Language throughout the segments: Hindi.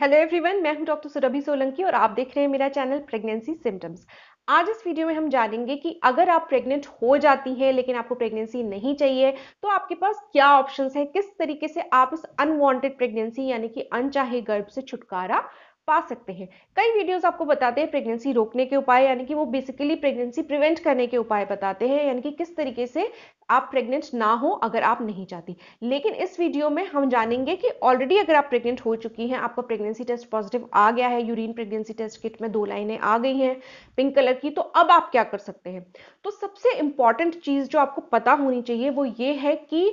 हेलो एवरीवन मैं हूं डॉक्टर सुरभि सोलंकी और आप देख रहे हैं मेरा चैनल प्रेगनेंसी सिम्टम्स आज इस वीडियो में हम जानेंगे कि अगर आप प्रेग्नेंट हो जाती हैं लेकिन आपको प्रेगनेंसी नहीं चाहिए तो आपके पास क्या ऑप्शंस हैं किस तरीके से आप इस अनवांटेड प्रेगनेंसी यानी कि अनचाहे गर्भ से छुटकारा पा सकते हैं कई वीडियोस आपको बताते हैं प्रेगनेंसी रोकने के उपाय यानी कि वो बेसिकली प्रेगनेंसी प्रिवेंट करने के उपाय बताते हैं यानी कि किस तरीके से आप प्रेग्नेंट ना हो अगर आप नहीं चाहती लेकिन इस वीडियो में हम जानेंगे कि ऑलरेडी अगर आप प्रेग्नेंट हो चुकी हैं आपका प्रेगनेंसी टेस्ट पॉजिटिव आ गया है यूरिन प्रेगनेंसी टेस्ट किट में दो लाइनें आ गई हैं पिंक कलर की तो अब आप क्या कर सकते हैं तो सबसे इंपॉर्टेंट चीज़ जो आपको पता होनी चाहिए वो ये है कि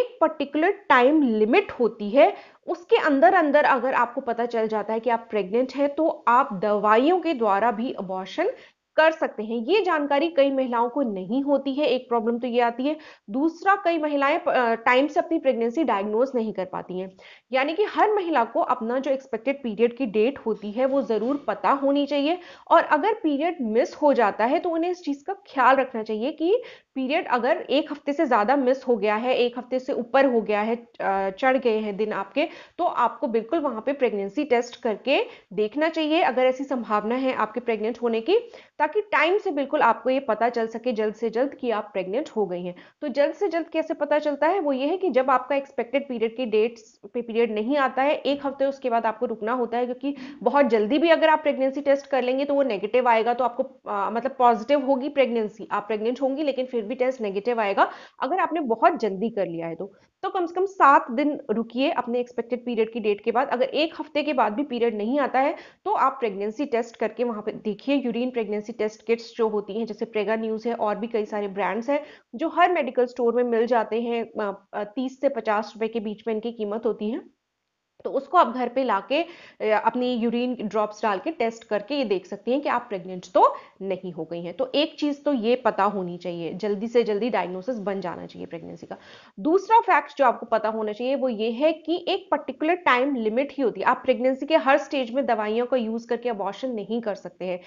एक पर्टिकुलर टाइम लिमिट होती है उसके अंदर अंदर अगर आपको पता चल जाता है कि आप प्रेग्नेंट हैं तो आप दवाइयों के द्वारा भी अबॉर्शन कर सकते हैं ये जानकारी कई महिलाओं को नहीं होती है एक प्रॉब्लम तो ये आती है दूसरा कई महिलाएं टाइम से अपनी प्रेगनेंसी डायग्नोज नहीं कर पाती हैं यानी कि हर महिला को अपना जो एक्सपेक्टेड पीरियड की डेट होती है वो ज़रूर पता होनी चाहिए और अगर पीरियड मिस हो जाता है तो उन्हें इस चीज़ का ख्याल रखना चाहिए कि पीरियड अगर एक हफ्ते से ज़्यादा मिस हो गया है एक हफ्ते से ऊपर हो गया है चढ़ गए हैं दिन आपके तो आपको बिल्कुल वहां पे प्रेगनेंसी टेस्ट करके देखना चाहिए अगर ऐसी संभावना है आपके प्रेग्नेंट होने की ताकि टाइम से बिल्कुल आपको ये पता चल सके जल्द से जल्द कि आप प्रेग्नेंट हो गई हैं तो जल्द से जल्द कैसे पता चलता है वो ये है कि जब आपका एक्सपेक्टेड पीरियड की डेट्स पे पीरियड नहीं आता है एक हफ्ते उसके बाद आपको रुकना होता है क्योंकि बहुत जल्दी भी अगर आप प्रेगनेंसी टेस्ट कर लेंगे तो वो नेगेटिव आएगा तो आपको आ, मतलब पॉजिटिव होगी प्रेगनेंसी आप प्रेगनेंट होंगी लेकिन फिर भी टेस्ट नेगेटिव आएगा अगर आपने बहुत जल्दी कर लिया है तो तो कम से कम सात दिन रुकिए अपने एक्सपेक्टेड पीरियड की डेट के बाद अगर एक हफ्ते के बाद भी पीरियड नहीं आता है तो आप प्रेगनेंसी टेस्ट करके वहां पे देखिए यूरिन प्रेगनेंसी टेस्ट किट्स जो होती हैं जैसे प्रेगा न्यूज़ है और भी कई सारे ब्रांड्स हैं जो हर मेडिकल स्टोर में मिल जाते हैं तीस से पचास रुपए के बीच में इनकी कीमत होती है तो उसको आप घर पे लाके अपनी यूरिन ड्रॉप्स डाल के टेस्ट करके ये देख सकती हैं कि आप प्रेग्नेंट तो नहीं हो गई हैं तो एक चीज़ तो ये पता होनी चाहिए जल्दी से जल्दी डायग्नोसिस बन जाना चाहिए प्रेगनेंसी का दूसरा फैक्ट जो आपको पता होना चाहिए वो ये है कि एक पर्टिकुलर टाइम लिमिट ही होती है आप प्रेग्नेंसी के हर स्टेज में दवाइयों का यूज़ करके अबॉर्शन नहीं कर सकते हैं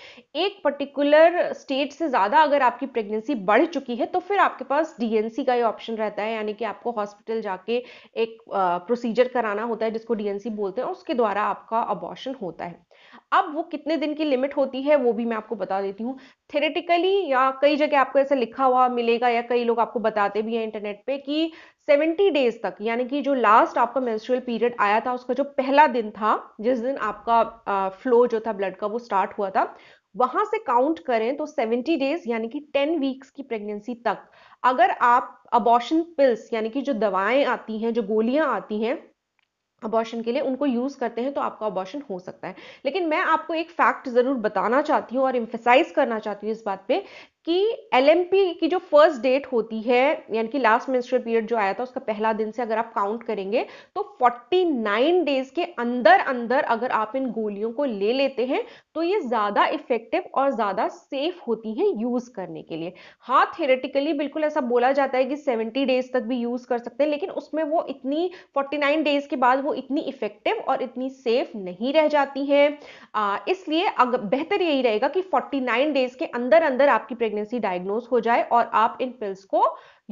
एक पर्टिकुलर स्टेज से ज़्यादा अगर आपकी प्रेग्नेंसी बढ़ चुकी है तो फिर आपके पास डीएनसी का ये ऑप्शन रहता है यानी कि आपको हॉस्पिटल जाके एक प्रोसीजर कराना होता है जिसको डीएनसी बोलते हैं उसके द्वारा आपका अबॉर्शन होता है अब वो कितने दिन की लिमिट होती है वो भी मैं आपको बता देती हूँ थेरेटिकली या कई जगह आपको ऐसा लिखा हुआ मिलेगा या कई लोग आपको बताते भी हैं इंटरनेट पे कि 70 डेज तक यानी कि जो लास्ट आपका मेंस्ट्रुअल पीरियड आया था उसका जो पहला दिन था जिस दिन आपका फ्लो जो था ब्लड का वो स्टार्ट हुआ था वहां से काउंट करें तो 70 डेज यानी कि 10 वीक्स की प्रेगनेंसी तक अगर आप अबॉशन पिल्स यानी कि जो दवाएं आती हैं जो गोलियां आती हैं अबॉर्शन के लिए उनको यूज़ करते हैं तो आपका अबॉर्शन हो सकता है लेकिन मैं आपको एक फैक्ट ज़रूर बताना चाहती हूँ और इम्फेसाइज करना चाहती हूँ इस बात पे कि एल की जो फर्स्ट डेट होती है यानी कि लास्ट मेंस्ट्रुअल पीरियड जो आया था उसका पहला दिन से अगर आप काउंट करेंगे तो 49 डेज के अंदर अंदर अगर आप इन गोलियों को ले लेते हैं तो ये ज़्यादा इफेक्टिव और ज़्यादा सेफ होती हैं यूज़ करने के लिए हाँ थेरेटिकली बिल्कुल ऐसा बोला जाता है कि 70 डेज तक भी यूज़ कर सकते हैं लेकिन उसमें वो इतनी फोर्टी डेज के बाद वो इतनी इफेक्टिव और इतनी सेफ नहीं रह जाती है इसलिए बेहतर यही रहेगा कि फोर्टी डेज के अंदर अंदर आपकी प्रेगनेंसी डायग्नोज हो जाए और आप इन पिल्स को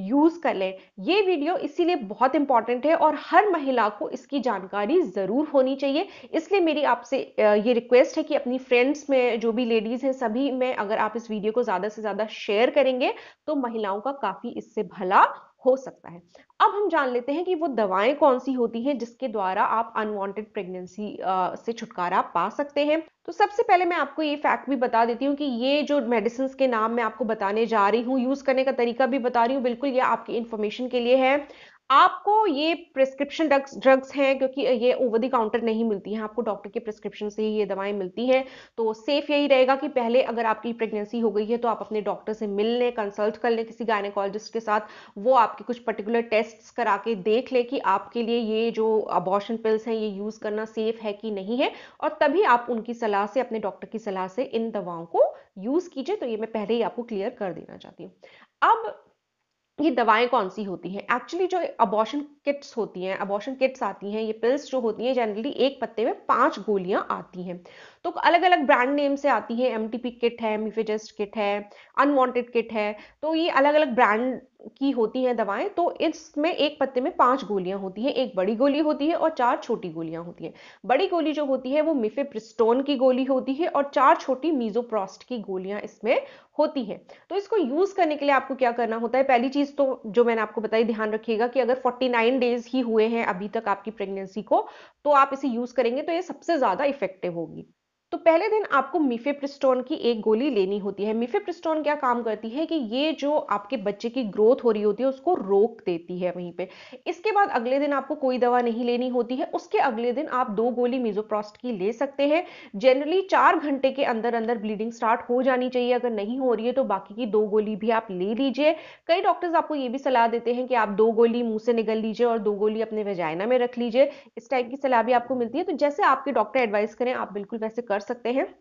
यूज कर लें ये वीडियो इसीलिए बहुत इंपॉर्टेंट है और हर महिला को इसकी जानकारी जरूर होनी चाहिए इसलिए मेरी आपसे ये रिक्वेस्ट है कि अपनी फ्रेंड्स में जो भी लेडीज हैं सभी में अगर आप इस वीडियो को ज्यादा से ज्यादा शेयर करेंगे तो महिलाओं का काफी इससे भला हो सकता है अब हम जान लेते हैं कि वो दवाएं कौन सी होती हैं जिसके द्वारा आप अनवांटेड प्रेगनेंसी से छुटकारा पा सकते हैं तो सबसे पहले मैं आपको ये फैक्ट भी बता देती हूँ कि ये जो मेडिसिन के नाम मैं आपको बताने जा रही हूँ यूज़ करने का तरीका भी बता रही हूँ बिल्कुल ये आपकी इन्फॉर्मेशन के लिए है आपको ये प्रिस्क्रिप्शन ड्रग्स ड्रग्स हैं क्योंकि ये ओवर दी काउंटर नहीं मिलती हैं आपको डॉक्टर के प्रिस्क्रिप्शन से ही ये दवाएं मिलती हैं तो सेफ यही रहेगा कि पहले अगर आपकी प्रेगनेंसी हो गई है तो आप अपने डॉक्टर से मिल लें कंसल्ट कर लें किसी गायनेकोलॉजिस्ट के साथ वो आपके कुछ पर्टिकुलर टेस्ट करा के देख लें कि आपके लिए ये जो अबॉर्शन पिल्स हैं ये यूज़ करना सेफ है कि नहीं है और तभी आप उनकी सलाह से अपने डॉक्टर की सलाह से इन दवाओं को यूज़ कीजिए तो ये मैं पहले ही आपको क्लियर कर देना चाहती हूँ अब ये दवाएं कौन सी होती हैं एक्चुअली जो अबॉर्शन किट्स होती हैं अबॉर्शन किट्स आती हैं ये पिल्स जो होती हैं जनरली एक पत्ते में पांच गोलियां आती हैं तो अलग अलग ब्रांड नेम से आती हैं एम किट है मिफेजेस्ट किट है अनवांटेड किट है तो ये अलग अलग ब्रांड की होती हैं दवाएं तो इसमें एक पत्ते में पांच गोलियां होती हैं एक बड़ी गोली होती है और चार छोटी गोलियां होती हैं बड़ी गोली जो होती है वो मिफेप्रिस्टोन की गोली होती है और चार छोटी मीजोप्रॉस्ट की गोलियां इसमें होती हैं तो इसको यूज करने के लिए आपको क्या करना होता है पहली चीज तो जो मैंने आपको बताई ध्यान रखिएगा कि अगर 49 डेज ही हुए हैं अभी तक आपकी प्रेगनेंसी को तो आप इसे यूज करेंगे तो ये सबसे ज्यादा इफेक्टिव होगी तो पहले दिन आपको मिफेप्रिस्टोन की एक गोली लेनी होती है मिफेप्रिस्टोन क्या काम करती है कि ये जो आपके बच्चे की ग्रोथ हो रही होती है उसको रोक देती है वहीं पे इसके बाद अगले दिन आपको कोई दवा नहीं लेनी होती है उसके अगले दिन आप दो गोली मिजोप्रोस्ट की ले सकते हैं जनरली चार घंटे के अंदर अंदर ब्लीडिंग स्टार्ट हो जानी चाहिए अगर नहीं हो रही है तो बाकी की दो गोली भी आप ले लीजिए कई डॉक्टर्स आपको ये भी सलाह देते हैं कि आप दो गोली मुंह से निकल लीजिए और दो गोली अपने वेजाइना में रख लीजिए इस टाइप की सलाह भी आपको मिलती है तो जैसे आपके डॉक्टर एडवाइस करें आप बिल्कुल वैसे कर कर सकते हैं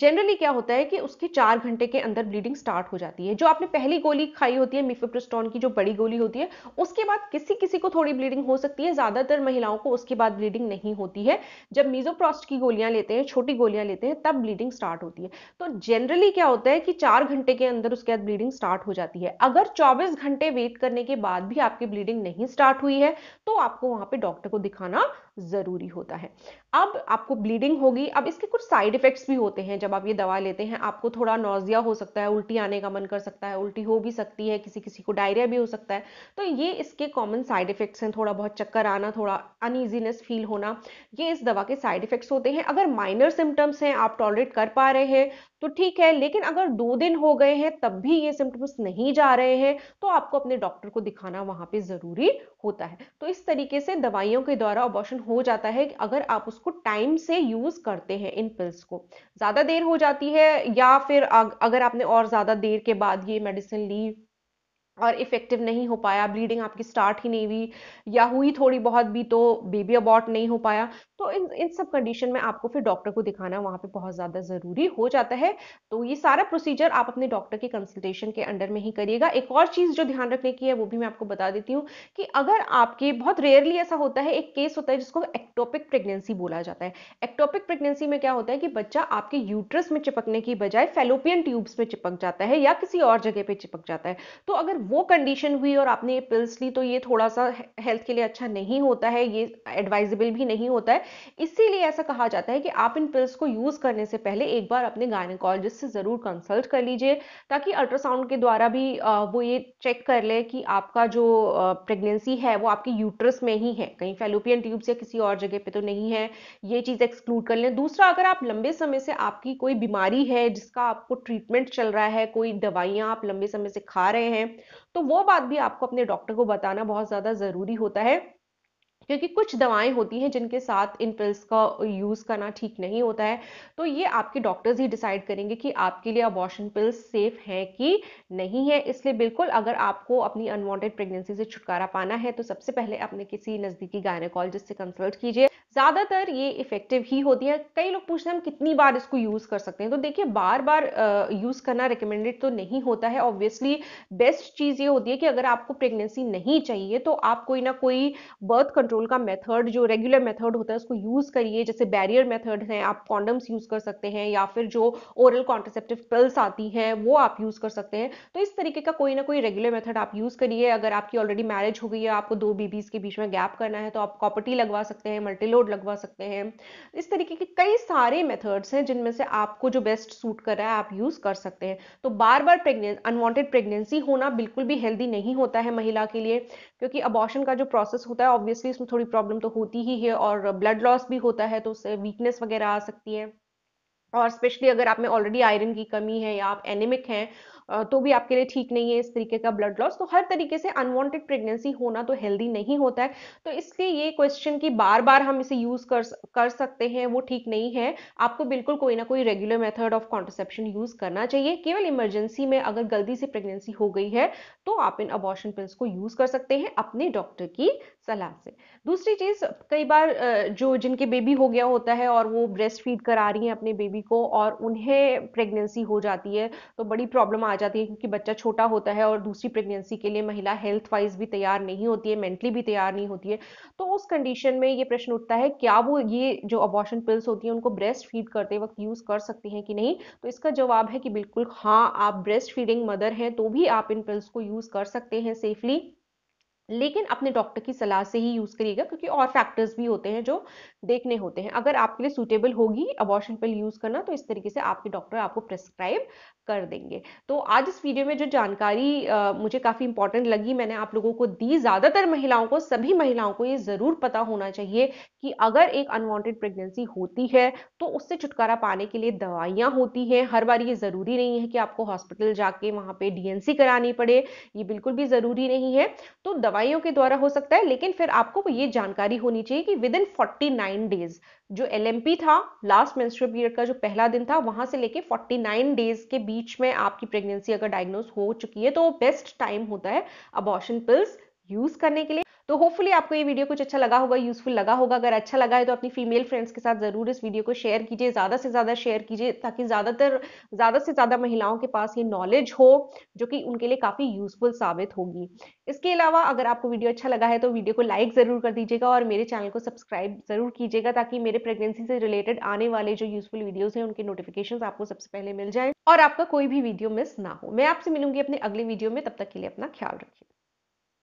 जनरली क्या होता है कि उसके चार घंटे के अंदर ब्लीडिंग स्टार्ट हो जाती है जो आपने पहली गोली खाई होती है मिफेप्रिस्टोन की जो बड़ी गोली होती है उसके बाद किसी किसी को थोड़ी ब्लीडिंग हो सकती है ज़्यादातर महिलाओं को उसके बाद ब्लीडिंग नहीं होती है जब मीजोप्रोस्ट की गोलियां लेते हैं छोटी गोलियां लेते हैं तब ब्लीडिंग स्टार्ट होती है तो जनरली क्या होता है कि चार घंटे के अंदर उसके बाद ब्लीडिंग स्टार्ट हो जाती है अगर चौबीस घंटे वेट करने के बाद भी आपकी ब्लीडिंग नहीं स्टार्ट हुई है तो आपको वहां पर डॉक्टर को दिखाना ज़रूरी होता है अब आपको ब्लीडिंग होगी अब इसके कुछ साइड इफ़ेक्ट्स भी होते हैं जब आप ये दवा लेते हैं आपको थोड़ा नोजिया हो सकता है उल्टी आने का मन कर सकता है उल्टी हो भी सकती है किसी किसी को डायरिया भी हो सकता है तो ये इसके कॉमन साइड इफ़ेक्ट्स हैं थोड़ा बहुत चक्कर आना थोड़ा अनइजीनेस फील होना ये इस दवा के साइड इफ़ेक्ट्स होते हैं अगर माइनर सिम्टम्स हैं आप टॉलरेट कर पा रहे हैं तो ठीक है लेकिन अगर दो दिन हो गए हैं तब भी ये सिम्टम्स नहीं जा रहे हैं तो आपको अपने डॉक्टर को दिखाना वहां पर ज़रूरी होता है तो इस तरीके से दवाइयों के द्वारा ऑबॉशन हो जाता है अगर आप उसको टाइम से यूज़ करते हैं इन पिल्स को ज़्यादा देर हो जाती है या फिर अगर आपने और ज़्यादा देर के बाद ये मेडिसिन ली और इफ़ेक्टिव नहीं हो पाया ब्लीडिंग आपकी स्टार्ट ही नहीं हुई या हुई थोड़ी बहुत भी तो बेबी अबॉट नहीं हो पाया तो इन इन सब कंडीशन में आपको फिर डॉक्टर को दिखाना वहाँ पे बहुत ज़्यादा ज़रूरी हो जाता है तो ये सारा प्रोसीजर आप अपने डॉक्टर के कंसल्टेशन के अंडर में ही करिएगा एक और चीज़ जो ध्यान रखने की है वो भी मैं आपको बता देती हूँ कि अगर आपके बहुत रेयरली ऐसा होता है एक केस होता है जिसको एक्टोपिक प्रेगनेंसी बोला जाता है एक्टोपिक प्रेगनेंसी में क्या होता है कि बच्चा आपके यूट्रस में चिपकने की बजाय फेलोपियन ट्यूब्स में चिपक जाता है या किसी और जगह पर चिपक जाता है तो अगर वो कंडीशन हुई और आपने ये पिल्स ली तो ये थोड़ा सा हेल्थ के लिए अच्छा नहीं होता है ये एडवाइजेबल भी नहीं होता है इसीलिए ऐसा कहा जाता है कि आप इन पिल्स को यूज़ करने से पहले एक बार अपने गायनकोलॉजिस्ट से ज़रूर कंसल्ट कर लीजिए ताकि अल्ट्रासाउंड के द्वारा भी वो ये चेक कर ले कि आपका जो प्रेगनेंसी है वो आपके यूट्रस में ही है कहीं फेलोपियन ट्यूब्स या किसी और जगह पे तो नहीं है ये चीज़ एक्सक्लूड कर लें दूसरा अगर आप लंबे समय से आपकी कोई बीमारी है जिसका आपको ट्रीटमेंट चल रहा है कोई दवाइयां आप लंबे समय से खा रहे हैं तो वो बात भी आपको अपने डॉक्टर को बताना बहुत ज़्यादा ज़रूरी होता है क्योंकि कुछ दवाएं होती हैं जिनके साथ इन पिल्स का यूज़ करना ठीक नहीं होता है तो ये आपके डॉक्टर्स ही डिसाइड करेंगे कि आपके लिए अबॉर्शन पिल्स सेफ हैं कि नहीं है इसलिए बिल्कुल अगर आपको अपनी अनवांटेड प्रेगनेंसी से छुटकारा पाना है तो सबसे पहले अपने किसी नज़दीकी गायनाकोलॉजिस्ट से कंसल्ट कीजिए ज़्यादातर ये इफेक्टिव ही होती है कई लोग पूछते हैं हम कितनी बार इसको यूज़ कर सकते हैं तो देखिए बार बार यूज़ करना रिकमेंडेड तो नहीं होता है ऑब्वियसली बेस्ट चीज़ ये होती है कि अगर आपको प्रेगनेंसी नहीं चाहिए तो आप कोई ना कोई बर्थ कंट्रोल का मेथड जो रेगुलर मेथड होता है उसको यूज़ करिए जैसे बैरियर मेथड है आप कॉन्डम्स यूज़ कर सकते हैं या फिर जो ओरल कॉन्ट्रसेप्टिव पिल्स आती हैं वो आप यूज़ कर सकते हैं तो इस तरीके का कोई ना कोई रेगुलर मेथड आप यूज़ करिए अगर आपकी ऑलरेडी मैरिज हो गई है आपको दो बेबीज़ के बीच में गैप करना है तो आप कॉपर्टी लगवा सकते हैं मल्टीलो लोड लगवा सकते हैं इस तरीके के कई सारे मेथड्स हैं जिनमें से आपको जो बेस्ट सूट कर रहा है आप यूज़ कर सकते हैं तो बार बार प्रेगनेंस अनवांटेड प्रेगनेंसी होना बिल्कुल भी हेल्दी नहीं होता है महिला के लिए क्योंकि अबॉर्शन का जो प्रोसेस होता है ऑब्वियसली उसमें थोड़ी प्रॉब्लम तो होती ही है और ब्लड लॉस भी होता है तो उससे वीकनेस वगैरह आ सकती है और स्पेशली अगर आप में ऑलरेडी आयरन की कमी है या आप एनेमिक हैं तो भी आपके लिए ठीक नहीं है इस तरीके का ब्लड लॉस तो हर तरीके से अनवांटेड प्रेगनेंसी होना तो हेल्दी नहीं होता है तो इसलिए ये क्वेश्चन की बार बार हम इसे यूज़ कर कर सकते हैं वो ठीक नहीं है आपको बिल्कुल कोई ना कोई regular method of contraception use करना चाहिए केवल इमरजेंसी में अगर गलती से प्रेगनेंसी हो गई है तो आप इन अबॉर्शन पिल्स को यूज़ कर सकते हैं अपने डॉक्टर की सलाह से दूसरी चीज़ कई बार जो जिनके बेबी हो गया होता है और वो ब्रेस्ट फीड करा रही है अपने बेबी को और उन्हें प्रेगनेंसी हो जाती है तो बड़ी प्रॉब्लम आ जाती है क्योंकि बच्चा छोटा होता है और दूसरी प्रेगनेंसी के लिए महिला हेल्थ वाइज भी तैयार नहीं होती है मेंटली भी तैयार नहीं होती है तो उस कंडीशन में ये प्रश्न उठता है क्या वो ये जो अबॉर्शन पिल्स होती हैं उनको ब्रेस्ट फीड करते वक्त यूज़ कर सकती हैं कि नहीं तो इसका जवाब है कि बिल्कुल हाँ आप ब्रेस्ट फीडिंग मदर हैं तो भी आप इन पिल्स को यूज़ कर सकते हैं सेफली लेकिन अपने डॉक्टर की सलाह से ही यूज़ करिएगा क्योंकि और फैक्टर्स भी होते हैं जो देखने होते हैं अगर आपके लिए सूटेबल होगी अबॉर्शन पिल यूज़ करना तो इस तरीके से आपके डॉक्टर आपको प्रेस्क्राइब कर देंगे तो आज इस वीडियो में जो जानकारी आ, मुझे काफ़ी इंपॉर्टेंट लगी मैंने आप लोगों को दी ज़्यादातर महिलाओं को सभी महिलाओं को ये ज़रूर पता होना चाहिए कि अगर एक अनवांटेड प्रेगनेंसी होती है तो उससे छुटकारा पाने के लिए दवाइयां होती हैं हर बार ये ज़रूरी नहीं है कि आपको हॉस्पिटल जाके वहां पर डीएनसी करानी पड़े ये बिल्कुल भी ज़रूरी नहीं है तो दवा दवाइयों के द्वारा हो सकता है लेकिन फिर आपको ये जानकारी होनी चाहिए कि within forty nine days जो एल था लास्ट मेंस्ट्रुअल पीरियड का जो पहला दिन था वहां से लेके फोर्टी नाइन डेज के बीच में आपकी प्रेगनेंसी अगर डायग्नोज हो चुकी है तो बेस्ट टाइम होता है अबॉर्शन पिल्स यूज करने के लिए तो होपफुली आपको ये वीडियो कुछ अच्छा लगा होगा यूजफुल लगा होगा अगर अच्छा लगा है तो अपनी फीमेल फ्रेंड्स के साथ जरूर इस वीडियो को शेयर कीजिए ज़्यादा से ज़्यादा शेयर कीजिए ताकि ज़्यादातर ज़्यादा से ज़्यादा महिलाओं के पास ये नॉलेज हो जो कि उनके लिए काफ़ी यूजफुल साबित होगी इसके अलावा अगर आपको वीडियो अच्छा लगा है तो वीडियो को लाइक ज़रूर कर दीजिएगा और मेरे चैनल को सब्सक्राइब ज़रूर कीजिएगा ताकि मेरे प्रेगनेंसी से रिलेटेड आने वाले जो यूजफुल वीडियोज़ हैं उनके नोटिफिकेशन आपको सबसे पहले मिल जाए और आपका कोई भी वीडियो मिस ना हो मैं आपसे मिलूंगी अपने अगले वीडियो में तब तक के लिए अपना ख्याल रखिए